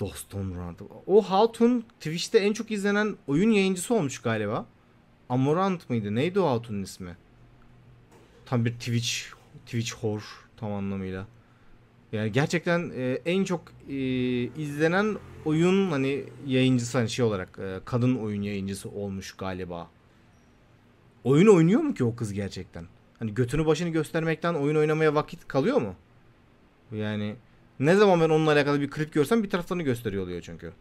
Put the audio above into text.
Dostum Ronaldo. O Hatun Twitch'te en çok izlenen oyun yayıncısı olmuş galiba. Amorant mıydı? Neydi o Hatun'un ismi? Tam bir Twitch Twitch hor tam anlamıyla. Yani gerçekten e, en çok e, izlenen oyun hani yayıncısı hani şey olarak e, kadın oyun yayıncısı olmuş galiba. Oyun oynuyor mu ki o kız gerçekten? Hani götünü başını göstermekten oyun oynamaya vakit kalıyor mu? Yani ne zaman ben onunla alakalı bir klip görsem bir taraflarını gösteriyor oluyor çünkü.